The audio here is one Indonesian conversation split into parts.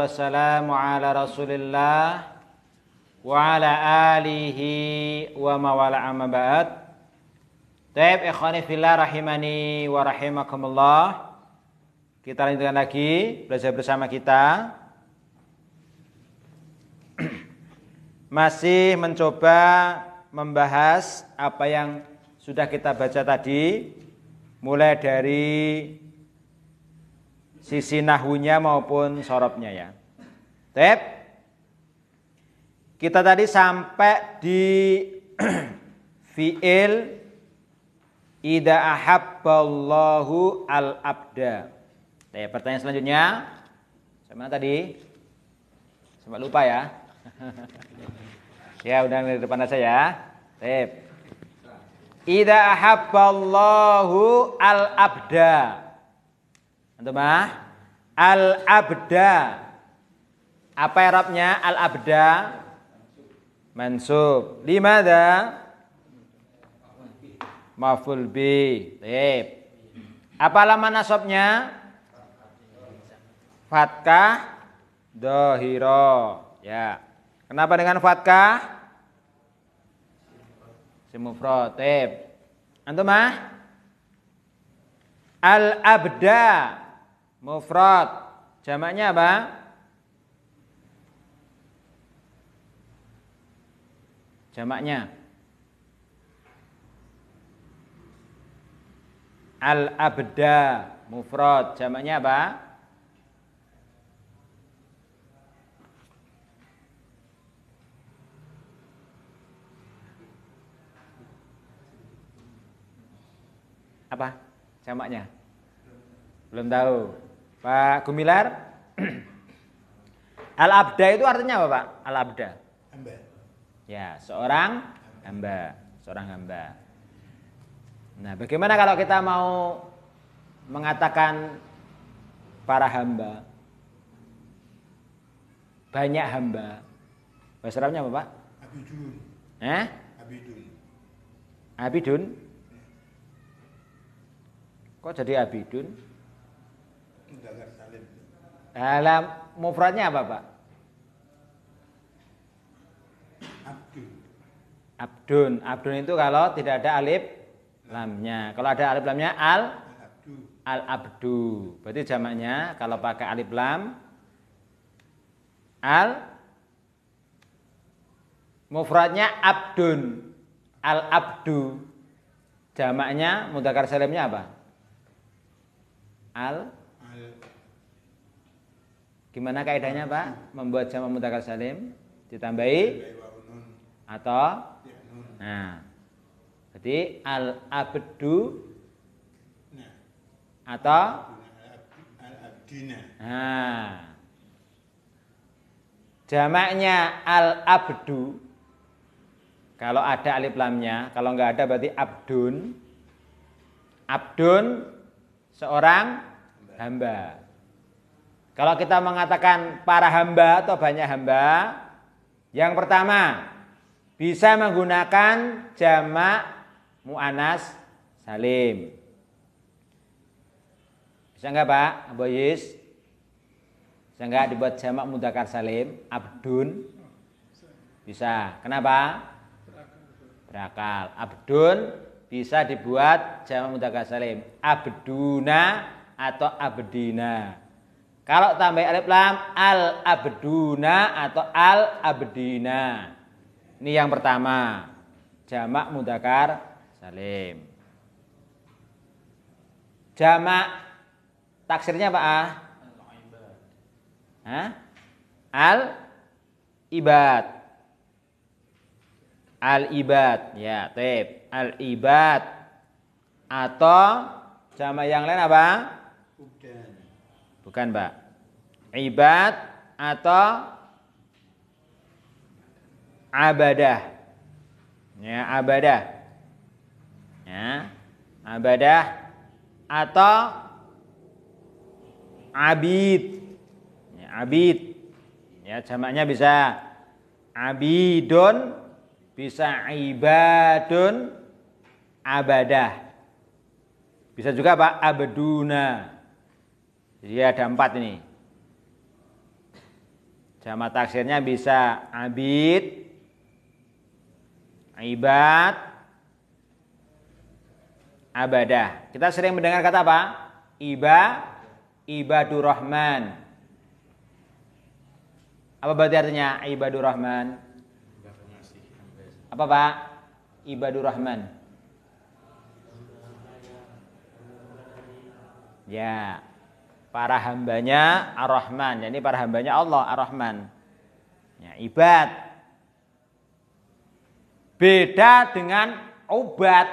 wassalamu ala rasulillah wa ala alihi wa mawala amma ba'd Taib ikhwani fillah rahimani wa rahimakumullah Kita lanjutkan lagi belajar bersama kita Masih mencoba membahas apa yang sudah kita baca tadi Mulai dari sisi nahunya maupun sorobnya ya. Tep. Kita tadi sampai di fi'il ida ahabballahu al-abda. Tep, pertanyaan selanjutnya. Sama tadi? sama lupa ya. ya, udah di depan saya ya. Tep. Ida ahabballahu al-abda. Antum ah? Al abda. Apa Arabnya? Al abda mansub. Limada? Maful bi. Tip. Apa lama nasabnya? Fatkah dohiro. Ya. Kenapa dengan fatkah? Tip. Antum ah? Al abda Mufrad. Jamaknya apa? Jamaknya Al-abda mufrad. Jamaknya apa? Apa? Jamaknya? Belum tahu. Pak Gumilar. Al-abda itu artinya apa, Pak? Al-abda. Hamba. Ya, seorang hamba, seorang hamba. Nah, bagaimana kalau kita mau mengatakan para hamba? Banyak hamba. Bahasa Arabnya apa, Pak? Abidun. Eh? Abidun. Abidun? Kok jadi abidun? Mudzakkar salim. Alam mufradnya apa, Pak? Abdun. Abdun. Abdun itu kalau tidak ada alif lamnya. Kalau ada alif lamnya al al abdu. Berarti jamaknya kalau pakai alif lam al mufradnya abdun. Al abdu. Jamaknya mudzakkar salimnya apa? Al Gimana kaidahnya Pak? Membuat jama mutakal salim ditambahi atau ya, nah. Jadi al abdu nah. atau al abdina. Nah. Jamaknya al abdu kalau ada alif lamnya, kalau nggak ada berarti abdun. Abdun seorang hamba. Kalau kita mengatakan para hamba atau banyak hamba, yang pertama bisa menggunakan jamak mu'anas salim. Bisa enggak Pak Boyis. Bisa enggak dibuat jamak mudakar salim, abdun? Bisa. Kenapa? Berakal. Abdun bisa dibuat jamak mudakar salim. Abduna atau abdina. Kalau tambah alif lam al abduna atau al abdina. Ini yang pertama. Jamak mudakar salim. Jamak taksirnya apa ah? Hah? Al ibad. Al ibad. Ya, tip. Al ibad. Atau jamak yang lain apa? Bukan. Bukan, Mbak ibad atau abadah ya abadah ya abadah atau abid ya, abid ya jamaknya bisa abidun bisa ibadun abadah bisa juga pak abduna jadi ada empat ini Jama taksirnya bisa abid, ibad, abadah. Kita sering mendengar kata apa? Iba, ibadur rahman. Apa berarti artinya ibadur rahman? Apa pak? Ibadur rahman. Ya, para hambanya Ar-Rahman. Jadi para hambanya Allah Ar-Rahman. Ya, ibad. Beda dengan obat.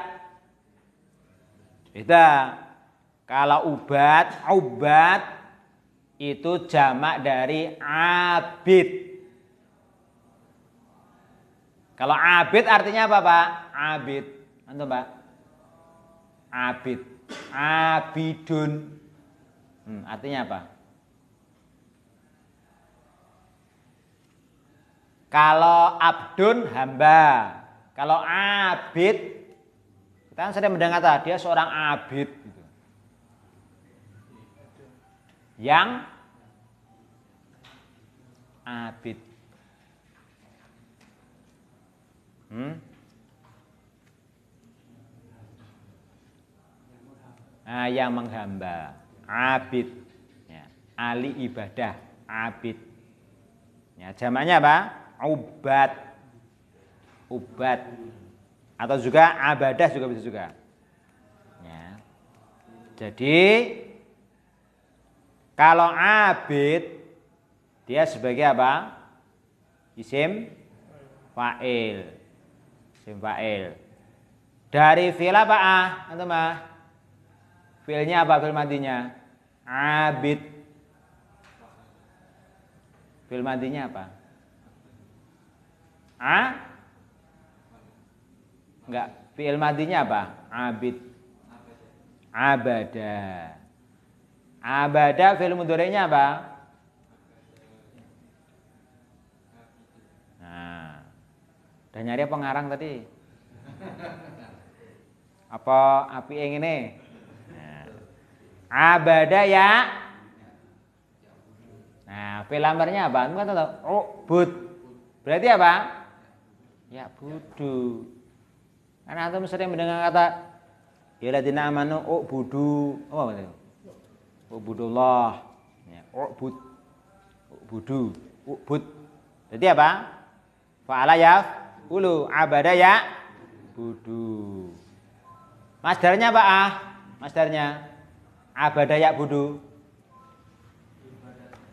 Beda. Kalau obat, obat itu jamak dari abid. Kalau abid artinya apa, Pak? Abid. Antum, Pak? Abid. Abidun. Hmm, artinya apa? Kalau abdun hamba, kalau abid kita kan sering mendengar tadi dia seorang abid gitu. Yang abid. Hmm? Nah, yang menghamba abid. Ya. Ali ibadah, abid. Ya, jamaknya apa? Ubat. Ubat. Atau juga abadah juga bisa juga. Ya. Jadi kalau abid dia sebagai apa? Isim fa'il. Isim fa'il. Dari fi'il apa ah? Antum ah? Filnya apa fil madinya? Abid. Fil madinya apa? A? Enggak. Fil madinya apa? Abid. Abada. Abada fil mudorenya apa? Nah. Dan nyari pengarang tadi? Apa api yang ini? abada ya nah filamernya apa kamu kan tahu oh, but berarti apa ya budu karena antum sering mendengar kata ya ladina amanu oh, budu, apa maksudnya oh, budullah ya budu, oh but berarti apa fa'ala ya ulu abada ya budu masdarnya apa ah masdarnya Abadaya budu.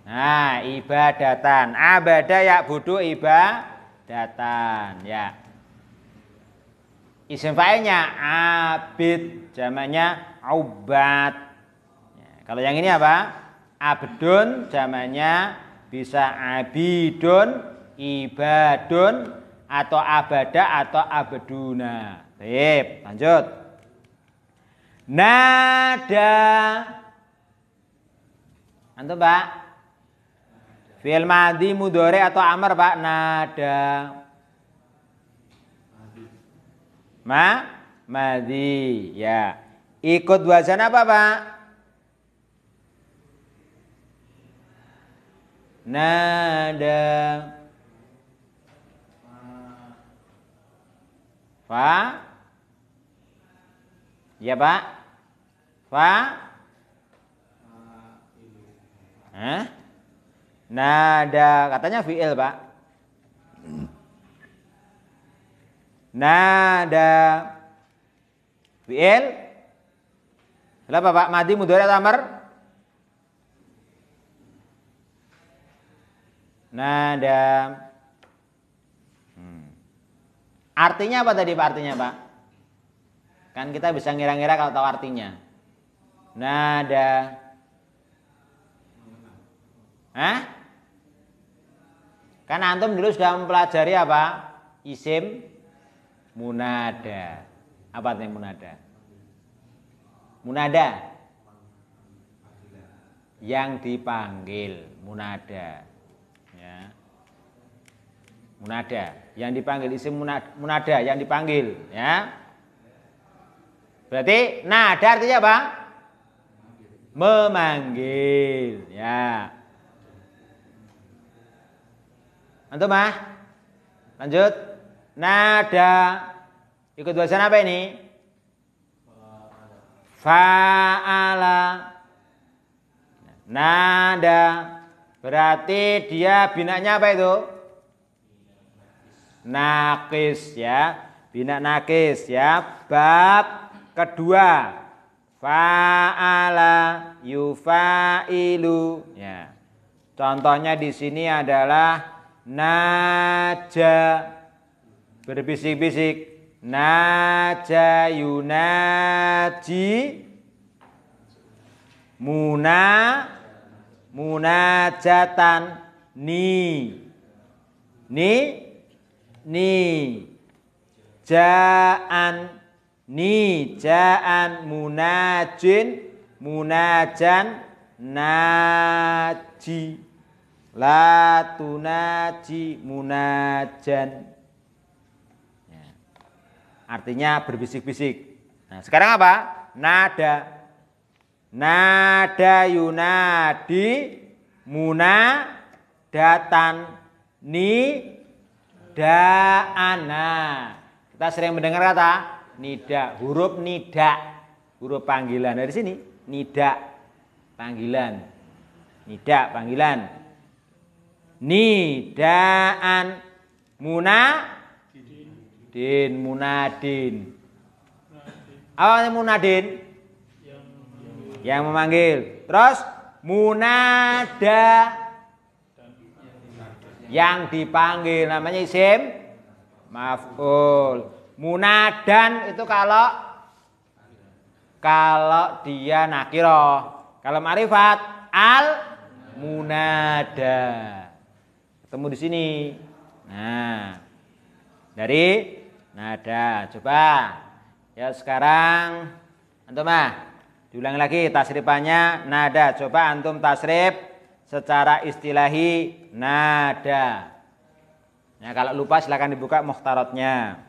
Nah, ibadatan. Abadaya budu ibadatan. Ya. Isim fa'ilnya abid, jamaknya ubat. Ya. Kalau yang ini apa? Abdun, jamaknya bisa abidun, ibadun, atau abada atau abduna. Baik, lanjut. Nada. Antum, Pak? Fi'il Madi Mudore atau amr, Pak? Nada. Ma Madi ya. Ikut wajan apa, Pak? Nada. Fa. Ya, Pak fa Hah? Nada katanya fiil pak. Nada fiil. Kenapa pak? Madi mudhari atau amr? Nada. Hmm. Artinya apa tadi pak? Artinya pak? Kan kita bisa ngira-ngira kalau tahu artinya nada. Hah? Kan antum dulu sudah mempelajari apa? Isim munada. Apa artinya munada? Munada yang dipanggil munada. Ya. Munada yang dipanggil isim munada, munada yang dipanggil, ya. Berarti nada artinya apa? memanggil ya antum ah lanjut nada ikut bahasa apa ini faala nada berarti dia binanya apa itu nakis ya bina nakis ya bab kedua Fa'ala yufa'ilu. Ya. Contohnya di sini adalah naja berbisik-bisik naja yunaji muna munajatan ni ni ni jaan Nijaan munajin munajan naji latunaji munajan ya. artinya berbisik-bisik nah sekarang apa nada nada yunadi munadatan ni daana kita sering mendengar kata nida huruf nida huruf panggilan dari sini nida panggilan nida panggilan nidaan muna din munadin apa munadin yang memanggil terus munada yang dipanggil namanya isim maf'ul Munadan itu kalau kalau dia nakiro. Kalau marifat al munada. Ketemu di sini. Nah. Dari nada. Coba. Ya sekarang antum ah diulangi lagi tasrifannya nada. Coba antum tasrif secara istilahi nada. Nah, kalau lupa silahkan dibuka muhtarotnya.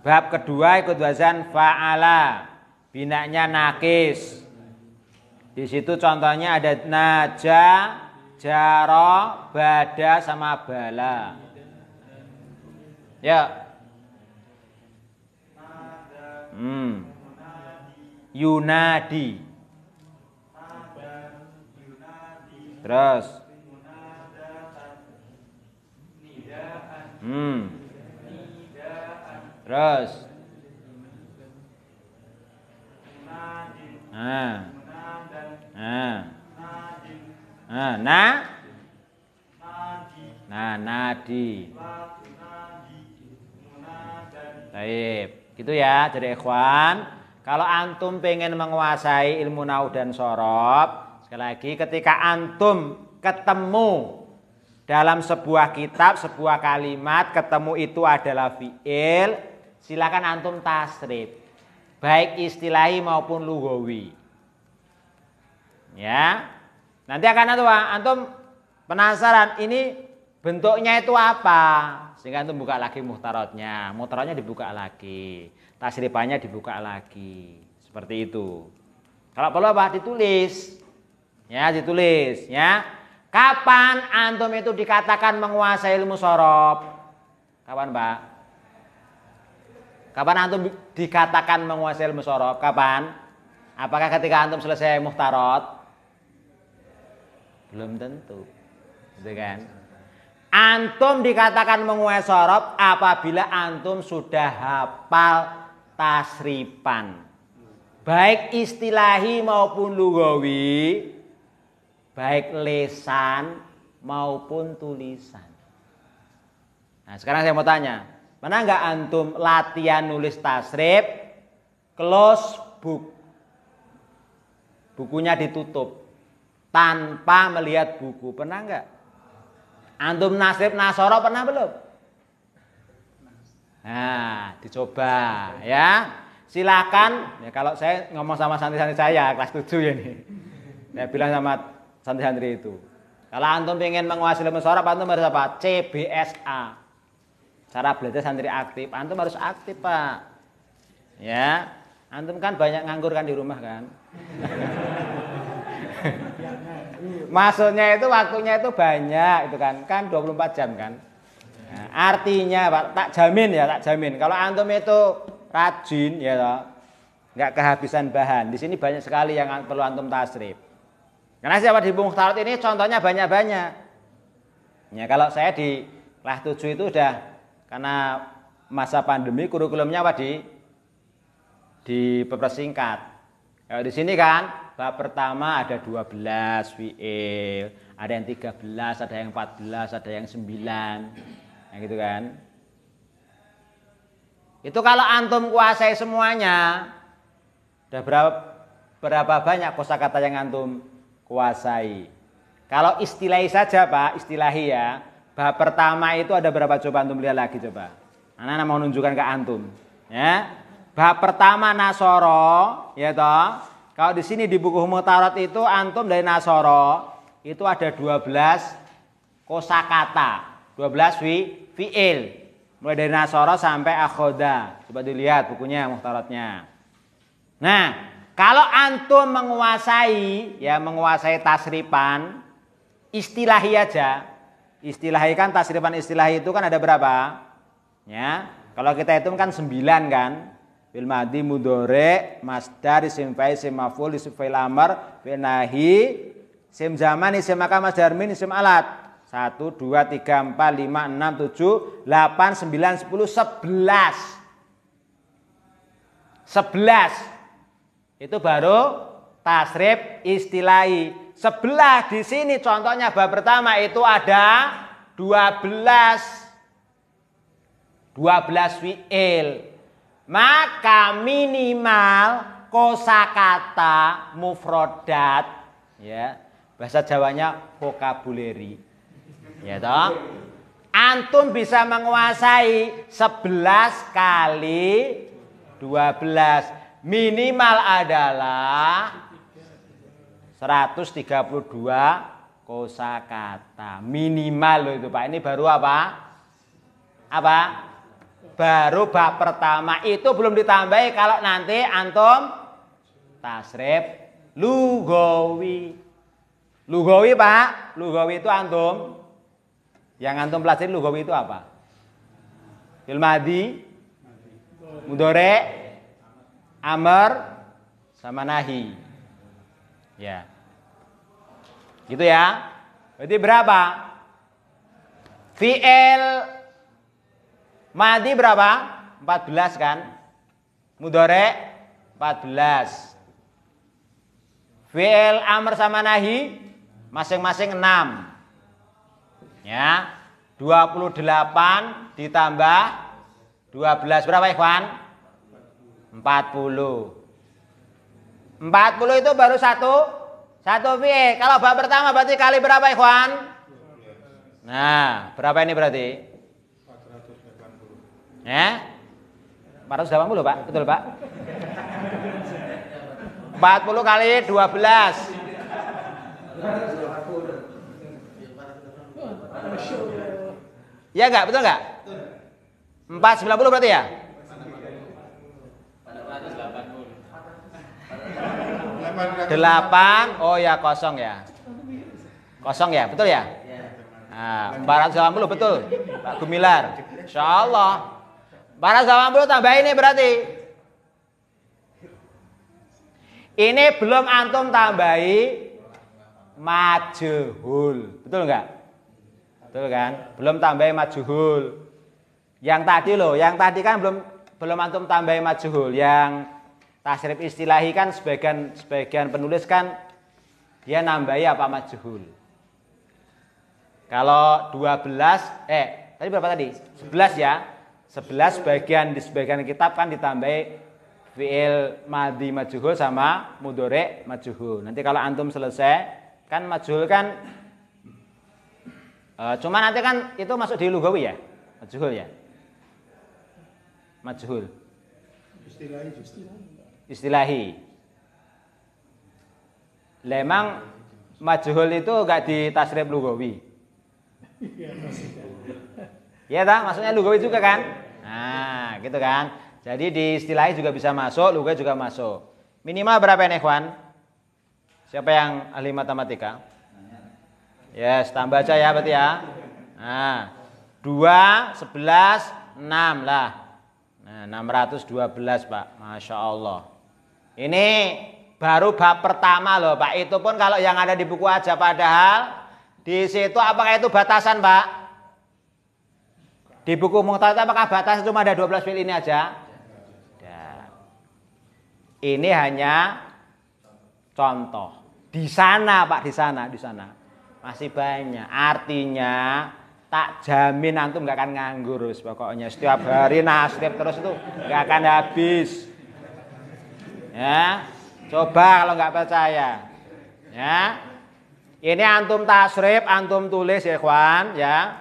Bab kedua ikut wazan fa'ala. binaknya nakis. Di situ contohnya ada naja, jaro, bada sama bala. Ya. Hmm. Yunadi. Terus. Hmm. Terus. Nah. Nah. Nah, Nah, nadi. Baik, gitu ya. Jadi ikhwan, kalau antum pengen menguasai ilmu nau dan sorob, sekali lagi ketika antum ketemu dalam sebuah kitab, sebuah kalimat, ketemu itu adalah fi'il, Silakan antum tasrif. Baik istilahi maupun lugawi. Ya. Nanti akan antum, antum penasaran ini bentuknya itu apa? Sehingga antum buka lagi muhtarotnya. Muhtarotnya dibuka lagi. Tasrifannya dibuka lagi. Seperti itu. Kalau perlu apa? Ditulis. Ya, ditulis, ya. Kapan antum itu dikatakan menguasai ilmu sorop? Kapan, Pak? Kapan antum dikatakan menguasai ilmu sorof? Kapan? Apakah ketika antum selesai muhtarot? Belum tentu. Gitu kan? Antum dikatakan menguasai sorof apabila antum sudah hafal tasripan. Baik istilahi maupun lugawi, baik lesan maupun tulisan. Nah, sekarang saya mau tanya, Mana nggak antum latihan nulis tasrif, close book. Bukunya ditutup tanpa melihat buku. Pernah nggak? Antum nasrif nasoro pernah belum? Nah, dicoba ya. Silakan ya kalau saya ngomong sama santri-santri saya kelas 7 ya Saya bilang sama santri-santri itu. Kalau antum ingin menguasai ilmu sorap, antum harus apa? CBSA. Cara belajar santri aktif, antum harus aktif, Pak. Ya. Antum kan banyak nganggur kan di rumah kan. Maksudnya itu waktunya itu banyak itu kan. Kan 24 jam kan. Nah, artinya Pak, tak jamin ya, tak jamin. Kalau antum itu rajin ya pak nggak kehabisan bahan. Di sini banyak sekali yang perlu antum tasrif. Karena siapa di Mukhtarat ini contohnya banyak-banyak. Ya kalau saya di kelas 7 itu sudah. Karena masa pandemi kurikulumnya apa di dipersingkat. Kalau di sini kan bab pertama ada 12 WE, ada yang 13, ada yang 14, ada yang 9. Ya nah, gitu kan. Itu kalau antum kuasai semuanya, udah berapa berapa banyak kosakata yang antum kuasai? Kalau istilahi saja, Pak, istilahi ya. Bab pertama itu ada berapa coba antum lihat lagi coba. Anak-anak mau nunjukkan ke antum, ya. Bab pertama Nasoro, ya toh. Kalau di sini di buku mutarot itu antum dari Nasoro itu ada 12 kosakata, 12 wi fiil. Mulai dari Nasoro sampai Akhoda. Coba dilihat bukunya Muhtarotnya. Nah, kalau antum menguasai ya menguasai tasripan istilahi aja istilah kan tasrifan istilah itu kan ada berapa? Ya. Kalau kita hitung kan sembilan kan. Fil mudore mudore, masdar isim fa'il isim maf'ul isim fa'il amar fil nahi isim zaman isim maka masdar min isim alat. 1 2 3 4 5 6 7 8 9 10 11. 11 itu baru tasrif istilahi Sebelah di sini contohnya bab pertama itu ada 12 12 wil, Maka minimal kosakata mufrodat ya. Bahasa Jawanya vokabuleri. Ya toh? Antum bisa menguasai 11 kali 12. Minimal adalah 132 kata Minimal loh itu Pak. Ini baru apa? Apa? Baru bab pertama. Itu belum ditambahi kalau nanti antum tasrif lugawi. Lugawi Pak, lugawi itu antum yang antum pelajari lugawi itu apa? Ilmadi, mudore, amar, sama nahi. Ya. Gitu ya. Berarti berapa? Fi'il madi berapa? 14 kan? Mudore 14. Fi'il amr sama nahi masing-masing 6. Ya. 28 ditambah 12 berapa Ikhwan? 40. 40 itu baru satu satu piye? Kalau bab pertama berarti kali berapa, Ikhwan? Nah, berapa ini berarti? 480. Ya? 480, Pak. Betul, Pak? 40 kali 12. Ya enggak, betul enggak? 490 berarti ya? delapan oh ya kosong ya kosong ya betul ya nah, 480 betul Pak Gumilar Insya Allah 480 tambah ini berarti ini belum antum tambahi majuhul betul nggak betul kan belum tambahi majuhul yang tadi loh yang tadi kan belum belum antum tambahi majuhul yang Tasrif istilahi kan sebagian sebagian penulis kan dia nambahi apa majhul. Kalau 12 eh tadi berapa tadi? 11 ya. 11 bagian di sebagian kitab kan ditambahi fiil madi majhul sama mudore majhul. Nanti kalau antum selesai kan majhul kan e, cuma nanti kan itu masuk di lugawi ya? Majhul ya? Majhul istilahi. Lemang majhul itu enggak di tasrif lugawi. Iya tak? Maksudnya lugawi juga kan? Nah, gitu kan. Jadi di istilahi juga bisa masuk, lugawi juga masuk. Minimal berapa nih, Ikhwan? Siapa yang ahli matematika? Yes, tambah aja ya berarti ya. Nah, dua sebelas enam lah. Nah, belas Pak, Masya Allah. Ini baru bab pertama loh Pak. Itu pun kalau yang ada di buku aja padahal di situ apakah itu batasan Pak? Di buku Muhtar apakah batas cuma ada 12 fil ini aja? Nah, ini hanya contoh. Di sana Pak, di sana, di sana. Masih banyak. Artinya tak jamin antum nggak akan nganggur pokoknya setiap hari nasib terus itu nggak akan habis Ya. Coba kalau nggak percaya. Ya. Ini antum tasrif, antum tulis ya, kwan, ya.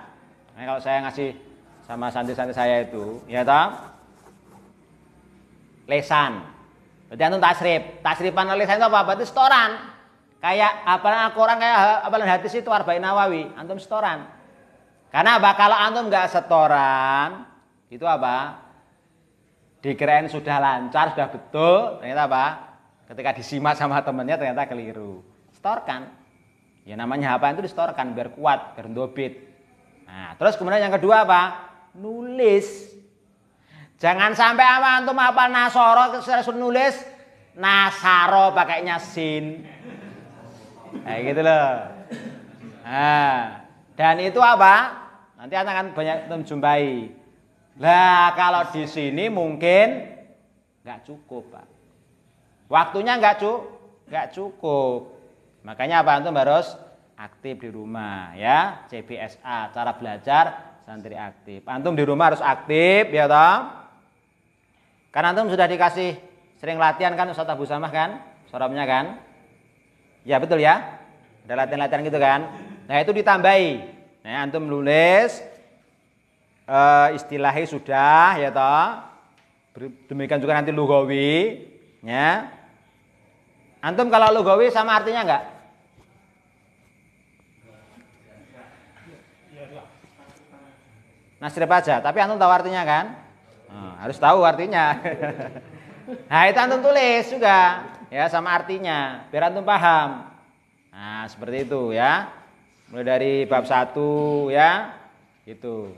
Nah, kalau saya ngasih sama santri-santri saya itu, ya toh? Lesan. Berarti antum tasrif. Tasrifan lesan itu apa? Berarti setoran. Kayak apa? Al-Qur'an kayak apa hadis itu Arba'in Nawawi, antum setoran. Karena apa? Kalau antum nggak setoran, itu apa? dikirain sudah lancar, sudah betul, ternyata apa? Ketika disimak sama temennya ternyata keliru. Storkan. Ya namanya apa itu distorkan biar kuat, biar ndobit. Nah, terus kemudian yang kedua apa? Nulis. Jangan sampai apa antum apa nasoro terus nulis nasaro pakainya sin. Kayak nah, gitu loh. Nah, dan itu apa? Nanti akan banyak jumpai Nah, kalau di sini mungkin nggak cukup, Pak. Waktunya nggak cukup, nggak cukup. Makanya apa antum harus aktif di rumah ya, CBSA cara belajar santri aktif. Antum di rumah harus aktif ya toh. Karena antum sudah dikasih sering latihan kan Ustaz Abu Samah kan? sorapnya kan? Ya betul ya? Ada latihan-latihan gitu kan? Nah, itu ditambahi. Nah, antum nulis uh, istilahnya sudah ya toh. Demikian juga nanti lugawi ya. Antum kalau lugawi sama artinya enggak? nasir aja, tapi antum tahu artinya kan? Hmm, harus tahu artinya. nah, itu antum tulis juga ya sama artinya, biar antum paham. Nah, seperti itu ya. Mulai dari bab satu ya. itu.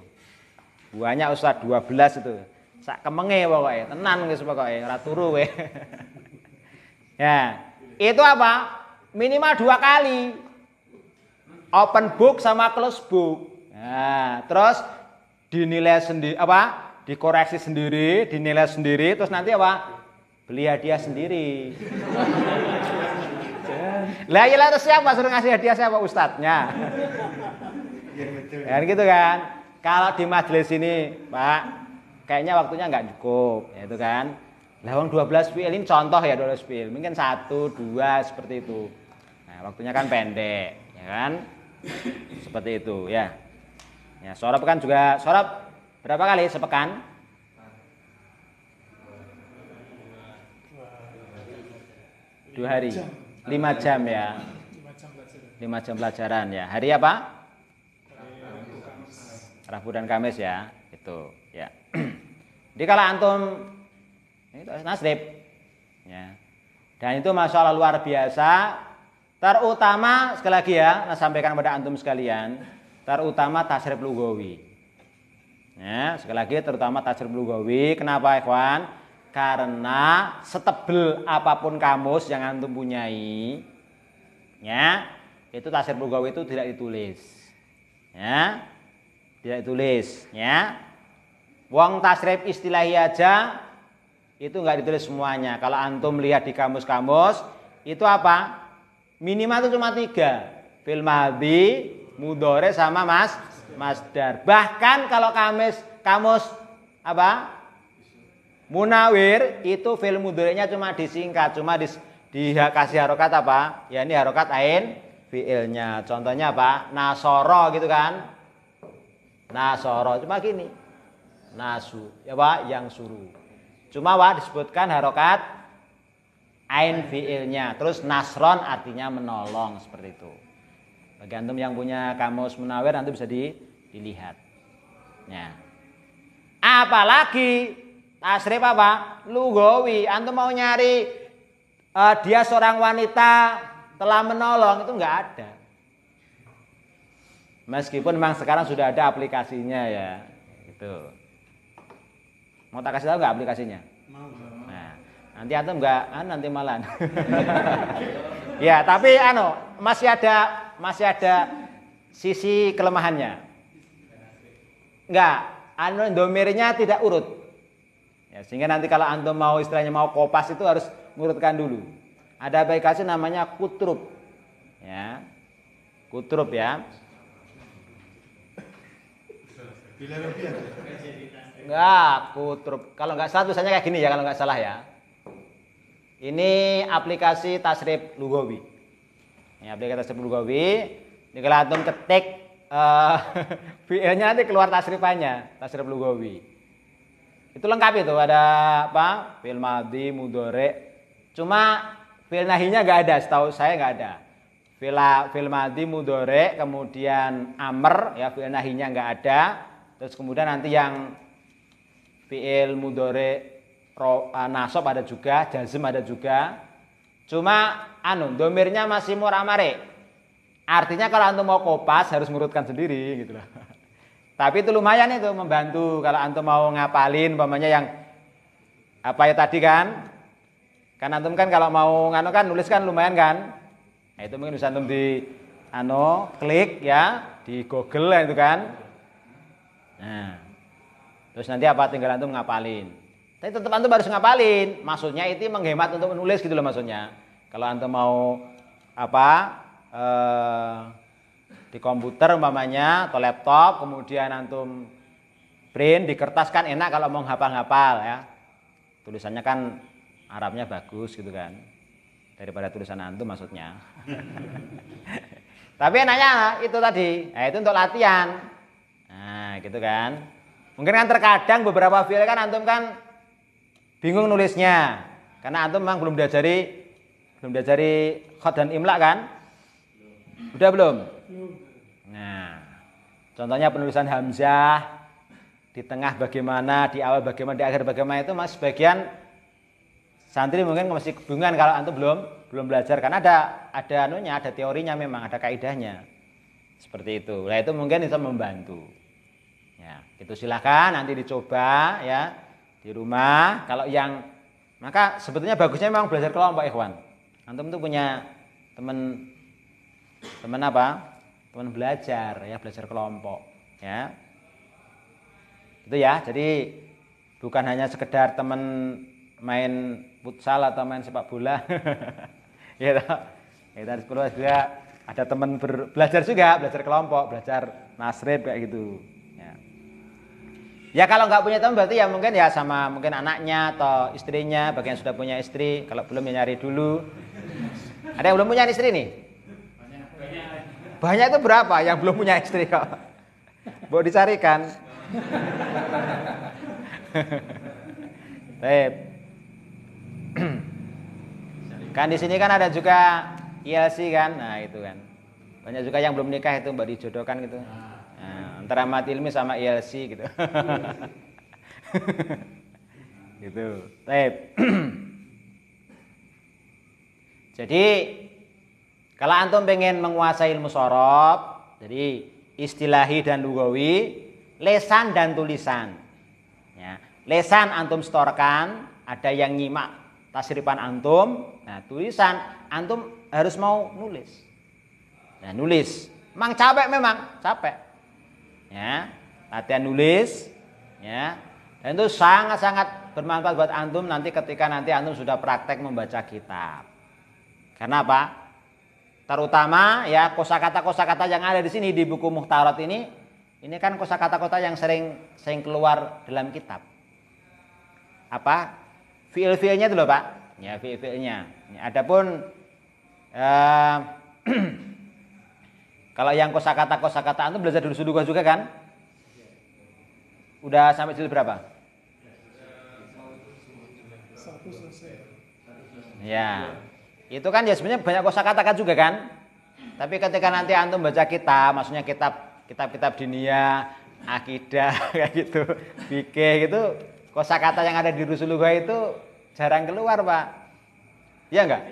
Banyak Ustaz 12 itu. Sak kemenge pokoknya, tenan guys pokoknya, ora turu ya, itu apa? Minimal dua kali. Open book sama close book. Nah, terus dinilai sendiri apa? Dikoreksi sendiri, dinilai sendiri, terus nanti apa? Beli hadiah sendiri. Lah ya terus siapa suruh ngasih hadiah siapa ustadznya? Ya, betul. Kan gitu kan? Kalau di majelis ini, Pak, kayaknya waktunya nggak cukup, ya itu kan. Lah wong 12 PL ini contoh ya 12 PL, mungkin satu, dua seperti itu. Nah, waktunya kan pendek, ya kan? Seperti itu, ya. Ya, sorab kan juga sorab berapa kali sepekan? Dua hari, lima jam ya. Lima jam pelajaran ya. Hari apa? Rabu dan Kamis ya, itu ya. Jadi kalau antum itu nasib ya. Dan itu masalah luar biasa, terutama sekali lagi ya, saya sampaikan kepada antum sekalian, terutama tasrif lugawi. Ya, sekali lagi terutama tasrif lugawi. Kenapa, ikhwan? Karena setebel apapun kamus yang antum punyai, ya, itu tasrif lugawi itu tidak ditulis. Ya, tidak ditulis, ya. Wong tasrif istilahi aja itu nggak ditulis semuanya. Kalau antum lihat di kamus-kamus itu apa? Minimal itu cuma tiga. Fil madhi, mudore sama mas masdar. Bahkan kalau kamis, kamus apa? Munawir itu fil mudorenya cuma disingkat, cuma dis, dikasih harokat apa? Ya ini harokat ain fiilnya. Contohnya apa? Nasoro gitu kan? Nasoro. Cuma gini. Nasu. Ya Pak, yang suruh. Cuma Pak disebutkan harokat ain fiilnya. Terus nasron artinya menolong seperti itu. Bagi antum yang punya kamus munawir nanti bisa di, dilihat. Ya. Apalagi pak, apa? Lugowi. Antum mau nyari uh, dia seorang wanita telah menolong itu nggak ada. Meskipun memang sekarang sudah ada aplikasinya ya, itu. Mau tak kasih tahu nggak aplikasinya? Nah, nanti antum nggak, ah, nanti malam. ya, tapi ano masih ada masih ada sisi kelemahannya. Enggak, anu domirinya tidak urut. Ya, sehingga nanti kalau antum mau istilahnya mau kopas itu harus ngurutkan dulu. Ada aplikasi namanya Kutrup. Ya. Kutrup ya nggak, Enggak, kutrup. Kalau nggak salah tulisannya kayak gini ya kalau nggak salah ya. Ini aplikasi tasrip lugawi. Ini aplikasi tasrip lugawi. Ini kalau antum ketik uh, eh, nya nanti keluar tasrifannya, tasrip lugawi. Itu lengkap itu ada apa? Fil madi, mudore. Cuma fil nahinya nggak ada, setahu saya enggak ada. Fil fil madi, mudore, kemudian amr ya fil nahinya nggak ada. Terus kemudian nanti yang pl mudore ro, uh, eh, nasob ada juga, jazm ada juga. Cuma anu domirnya masih muramare. Artinya kalau antum mau kopas harus ngurutkan sendiri gitu loh. Tapi itu lumayan itu membantu kalau antum mau ngapalin umpamanya yang apa ya tadi kan? Kan antum kan kalau mau nganu kan nulis kan lumayan kan? Nah, itu mungkin bisa antum di anu klik ya di Google itu kan. Nah, terus nanti apa tinggal antum ngapalin. Tapi tetap antum harus ngapalin. Maksudnya itu menghemat untuk menulis gitu loh maksudnya. Kalau antum mau apa eh, di komputer umpamanya atau laptop, kemudian antum print di kertas kan enak kalau mau ngapal-ngapal ya. Tulisannya kan Arabnya bagus gitu kan. Daripada tulisan antum maksudnya. Tapi enaknya itu tadi, nah, itu untuk latihan. Nah, gitu kan. Mungkin kan terkadang beberapa file kan antum kan bingung nulisnya. Karena antum memang belum diajari belum diajari khot dan imla kan? Udah belum? Nah, contohnya penulisan hamzah di tengah bagaimana, di awal bagaimana, di akhir bagaimana itu mas sebagian santri mungkin masih kebingungan kalau antum belum belum belajar karena ada ada anunya, ada teorinya memang, ada kaidahnya. Seperti itu. Nah, itu mungkin bisa membantu. Ya, itu silahkan nanti dicoba ya di rumah. Kalau yang maka sebetulnya bagusnya memang belajar kelompok ikhwan. Antum tuh punya temen temen apa? temen belajar ya, belajar kelompok ya. Itu ya. Jadi bukan hanya sekedar temen main futsal atau main sepak bola. ya toh. Gitu. Kita harus perlu juga ada teman belajar juga, belajar kelompok, belajar nasrib kayak gitu. Ya kalau nggak punya teman berarti ya mungkin ya sama mungkin anaknya atau istrinya, bagi yang sudah punya istri, kalau belum ya nyari dulu. Ada yang belum punya istri nih? Banyak itu berapa yang belum punya istri kok? boleh dicarikan. Baik. kan di sini kan ada juga ILC kan, nah itu kan. Banyak juga yang belum nikah itu mbak dijodohkan gitu antara mat ilmi sama ILC e gitu gitu Taip. jadi kalau antum pengen menguasai ilmu sorob jadi istilahi dan lugawi lesan dan tulisan ya lesan antum setorkan ada yang nyimak tasiripan antum nah tulisan antum harus mau nulis nah nulis Mang capek memang, capek ya latihan nulis ya dan itu sangat-sangat bermanfaat buat antum nanti ketika nanti antum sudah praktek membaca kitab karena apa terutama ya kosakata kosakata yang ada di sini di buku Muhtarat ini ini kan kosakata kota yang sering sering keluar dalam kitab apa fiil-fiilnya itu loh pak ya fiil-fiilnya adapun eh, Kalau yang kosakata kosakata itu belajar dulu sudugoh juga kan? Udah sampai jilid berapa? Satu selesai. Ya. Itu kan ya sebenarnya banyak kosakata kan juga kan? Tapi ketika nanti antum baca kitab, maksudnya kitab kitab-kitab dunia, akidah kayak gitu, fikih gitu, kosakata yang ada di Rusulullah itu jarang keluar, Pak. Iya enggak?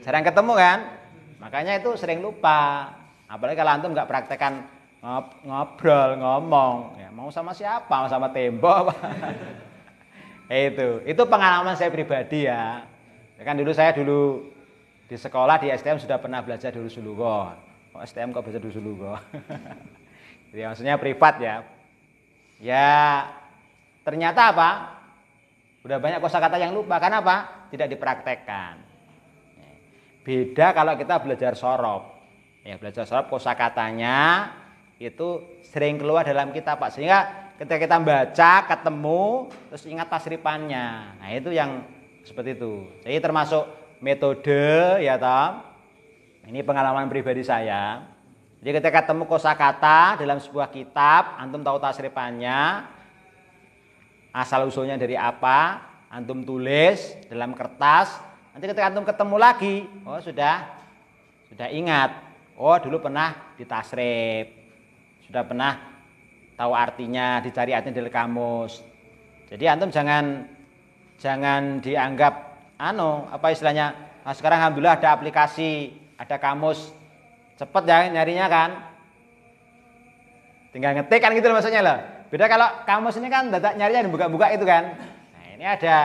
Jarang ketemu kan? Makanya itu sering lupa. Apalagi kalau antum nggak praktekan ngobrol, ngomong, ya, mau sama siapa? Mau sama tembok? Eh, itu, itu pengalaman saya pribadi ya. ya. Kan dulu saya dulu di sekolah di STM sudah pernah belajar dulu sulugo. Oh, STM kok bisa dulu sulugo? Jadi ya, maksudnya privat ya. Ya ternyata apa? Udah banyak kosakata yang lupa. Karena apa? Tidak dipraktekkan. Ya. Beda kalau kita belajar sorop Ya, belajar kosa kosakatanya itu sering keluar dalam kita Pak. Sehingga ketika kita baca, ketemu, terus ingat tasripannya. Nah, itu yang seperti itu. Jadi termasuk metode ya Tom. Ini pengalaman pribadi saya. Jadi ketika ketemu kosakata dalam sebuah kitab, antum tahu tasripannya, asal usulnya dari apa, antum tulis dalam kertas. Nanti ketika antum ketemu lagi, oh sudah sudah ingat Oh, dulu pernah di tasrif. Sudah pernah tahu artinya, dicari artinya di kamus. Jadi antum jangan jangan dianggap ano apa istilahnya nah, sekarang alhamdulillah ada aplikasi ada kamus cepet ya nyarinya kan tinggal ngetik kan gitu loh maksudnya loh beda kalau kamus ini kan dadak nyarinya buka-buka itu kan nah ini ada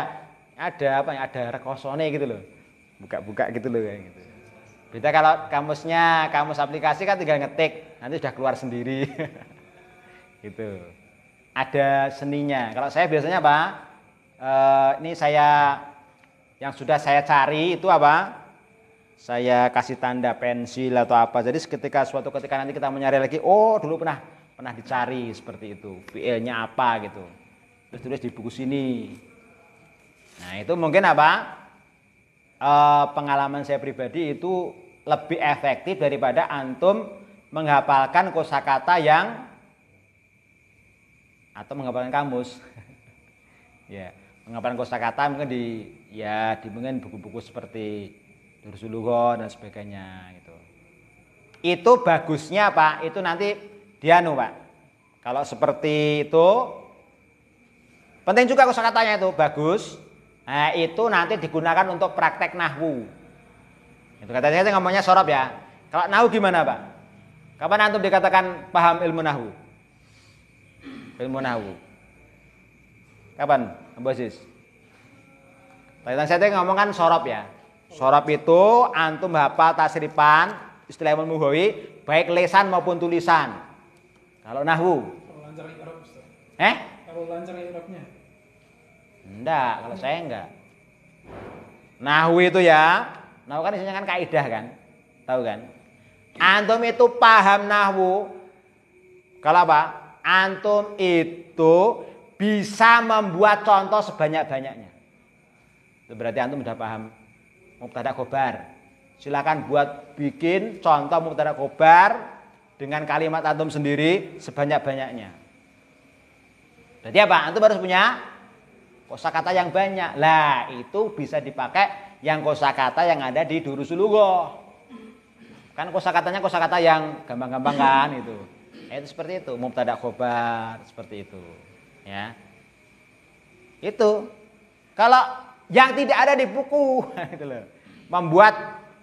ada apa ya ada rekosone gitu loh buka-buka gitu loh kayak gitu Beda kalau kamusnya, kamus aplikasi kan tinggal ngetik, nanti sudah keluar sendiri. gitu. Ada seninya. Kalau saya biasanya apa? E, ini saya yang sudah saya cari itu apa? Saya kasih tanda pensil atau apa. Jadi ketika suatu ketika nanti kita mencari lagi, oh dulu pernah pernah dicari seperti itu. VL-nya apa gitu. Terus tulis di buku sini. Nah, itu mungkin apa? Eh, pengalaman saya pribadi itu lebih efektif daripada antum menghafalkan kosakata yang atau menghafalkan kamus. ya, menghafalkan kosakata mungkin di ya di mungkin buku-buku seperti Dursulugo dan sebagainya gitu. Itu bagusnya Pak, itu nanti dianu Pak. Kalau seperti itu penting juga kosakatanya itu bagus, Nah, itu nanti digunakan untuk praktek nahwu. Itu katanya saya ngomongnya sorab ya. Kalau nahwu gimana pak? Kapan antum dikatakan paham ilmu nahwu? Ilmu nahwu. Kapan, Abu Tadi saya ngomong kan sorop ya. Sorop itu antum hafal tasrifan istilah ilmu muhawi baik lesan maupun tulisan. Kalau nahwu. Kalau lancar Eh? Kalau lancar Arabnya. Enggak, kalau saya enggak. nahwu itu ya, nahwu kan isinya kan kaidah kan, tahu kan? Antum itu paham nahwu, kalau apa? Antum itu bisa membuat contoh sebanyak-banyaknya. Itu berarti antum sudah paham mubtada kobar. Silakan buat bikin contoh mubtada kobar dengan kalimat antum sendiri sebanyak-banyaknya. Berarti apa? Antum harus punya kosakata yang banyak. Lah, itu bisa dipakai yang kosakata yang ada di durusulugo. Kan kosakatanya kosakata yang gampang-gampang kan itu. Ya, itu seperti itu, mubtada khobar seperti itu. Ya. Itu. Kalau yang tidak ada di buku itu loh. Membuat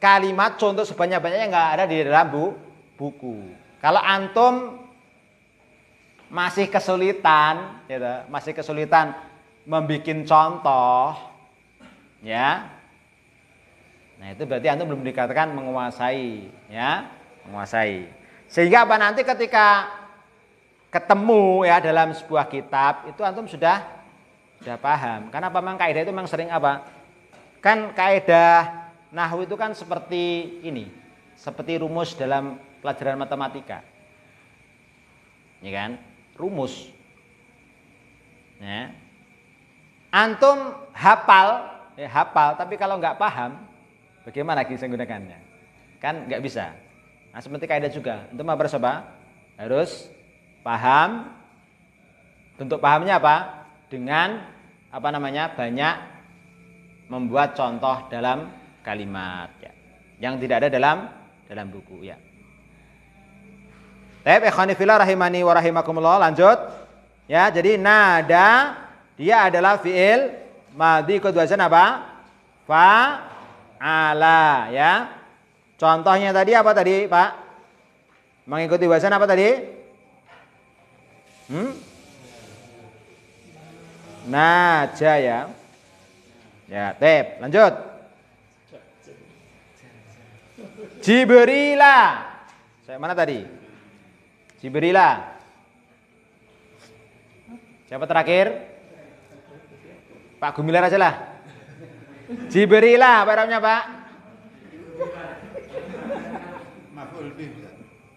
kalimat contoh sebanyak-banyaknya nggak ada di dalam bu, buku. Kalau antum masih kesulitan, gitu, masih kesulitan membuat contoh ya nah itu berarti antum belum dikatakan menguasai ya menguasai sehingga apa nanti ketika ketemu ya dalam sebuah kitab itu antum sudah sudah paham karena apa memang kaidah itu memang sering apa kan kaidah nahwu itu kan seperti ini seperti rumus dalam pelajaran matematika ya kan rumus ya Antum hafal, ya hafal, tapi kalau nggak paham, bagaimana kita menggunakannya? Kan nggak bisa. Nah, seperti kaidah juga. Antum apa coba? Harus paham. Bentuk pahamnya apa? Dengan apa namanya? Banyak membuat contoh dalam kalimat ya. Yang tidak ada dalam dalam buku ya. Tapi ikhwani rahimani wa Lanjut. Ya, jadi nada dia adalah fiil madhi ikut wazan apa? Fa'ala ya. Contohnya tadi apa tadi, Pak? Mengikuti wazan apa tadi? Hmm? Naja ya. Ya, tip. Lanjut. Jibrila. Saya mana tadi? Jibrila. Siapa terakhir? Pak Gumilar aja lah. lah apa Arabnya Pak?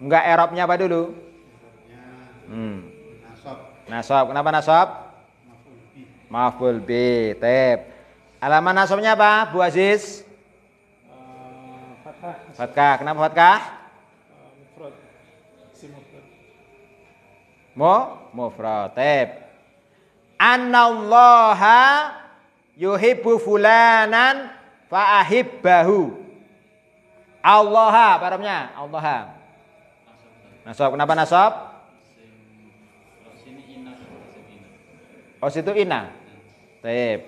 Enggak Arabnya apa dulu? Hmm. Nasab. Kenapa nasab? Maful bi. Tep. alamat nasabnya apa, Bu Aziz? fatkah. Fatkah. Kenapa fatkah? Uh, mufrad. Mo? Mufrad. Tep anallaha yuhibbu fulanan faahibbahu. Allaha, barangnya Allaha. Nasab, kenapa nasab? Oh situ ina. Tip.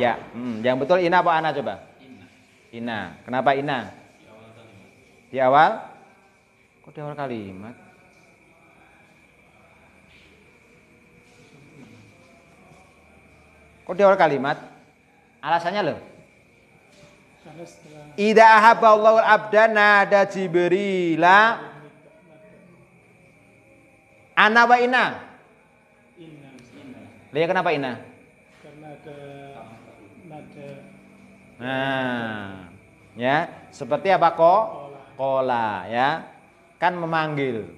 Ya, hmm. yang betul ina apa ana coba? Ina. ina. Kenapa ina? Di awal? Kok di awal kalimat? Kok di awal kalimat? Alasannya loh. Ida ahabba Allahul abda nada Jibrila Ana wa ina? Inna. Lihat ya kenapa ina? Karena ada nada. Nah, ya, seperti apa kok? Kola, ya. Kan memanggil.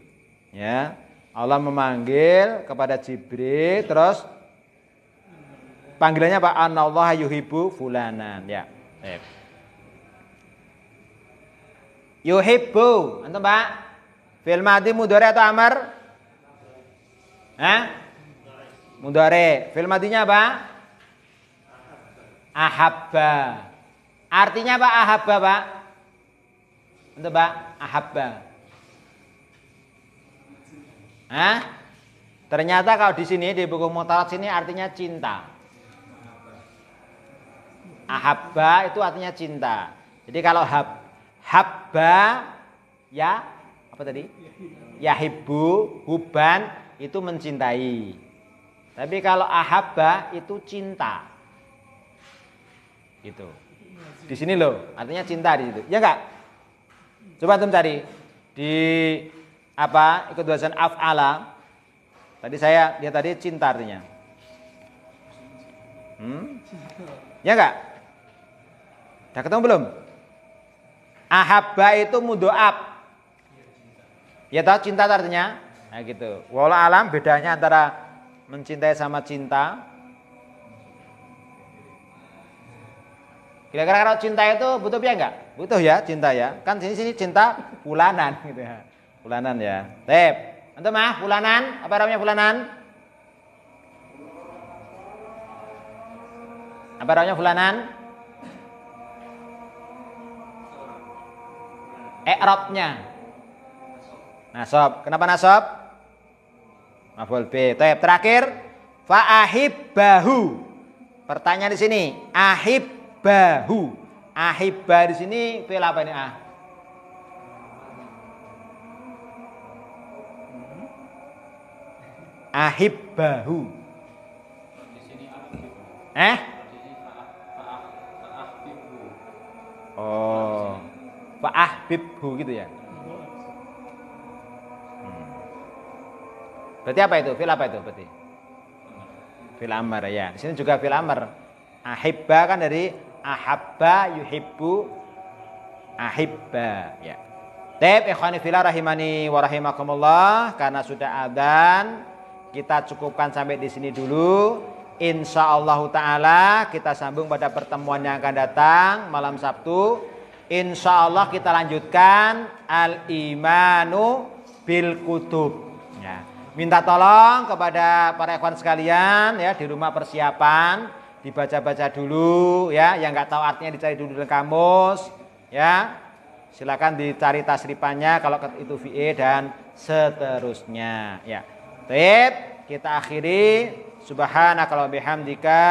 Ya. Allah memanggil kepada Jibril terus Panggilannya pak Anallaha yuhibbu fulanan. Ya. yuhibu, Yuhibbu. Antum, Pak? Fi'il madhi mudhari atau amar? Hah? Mudhari. Fi'il madhinya apa? Ahabba. Artinya apa ahabba, Pak? Antum, Pak? Ahabba. Hah? Ternyata kalau di sini di buku mutalat sini artinya cinta. Ahabba itu artinya cinta. Jadi kalau hab habba ya apa tadi? Yahibu huban itu mencintai. Tapi kalau ahabba itu cinta. Gitu. Di sini loh, artinya cinta di situ. Ya enggak? Coba tem cari di apa? Ikut dosen af'ala. Tadi saya dia tadi cinta artinya. Hmm? Ya enggak? Udah ketemu belum? Ahabba itu mudoab. Ya tahu cinta artinya? Nah gitu. Wala alam bedanya antara mencintai sama cinta. Kira-kira kalau cinta itu butuh biaya enggak? Butuh ya cinta ya. Kan sini sini cinta bulanan gitu ya. Bulanan ya. Tep. Antum mah bulanan, apa namanya bulanan? Apa namanya bulanan? i'rabnya nasab kenapa nasab maful b. Tep. terakhir bahu pertanyaan di sini ahib bahu. Ahib bahu di sini fil apa ini ah Ahib bahu. eh oh Faah bibhu gitu ya. Hmm. Berarti apa itu? Fil apa itu berarti? Fil amar ya. Di sini juga fil amar. Ahibba kan dari ahabba yuhibbu ahibba ya. Tep ikhwani filah rahimani wa rahimakumullah karena sudah adzan kita cukupkan sampai di sini dulu. Insya Allah Ta'ala kita sambung pada pertemuan yang akan datang malam Sabtu Insya Allah kita lanjutkan al-imanu bil kutub. Ya. Minta tolong kepada para ikhwan sekalian ya di rumah persiapan dibaca-baca dulu ya yang nggak tahu artinya dicari dulu dalam kamus ya silakan dicari tasrifannya kalau itu VE dan seterusnya ya tip kita akhiri subhanakallahumma bihamdika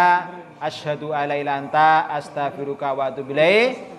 asyhadu alla ilaha anta astaghfiruka wa atubu ilaik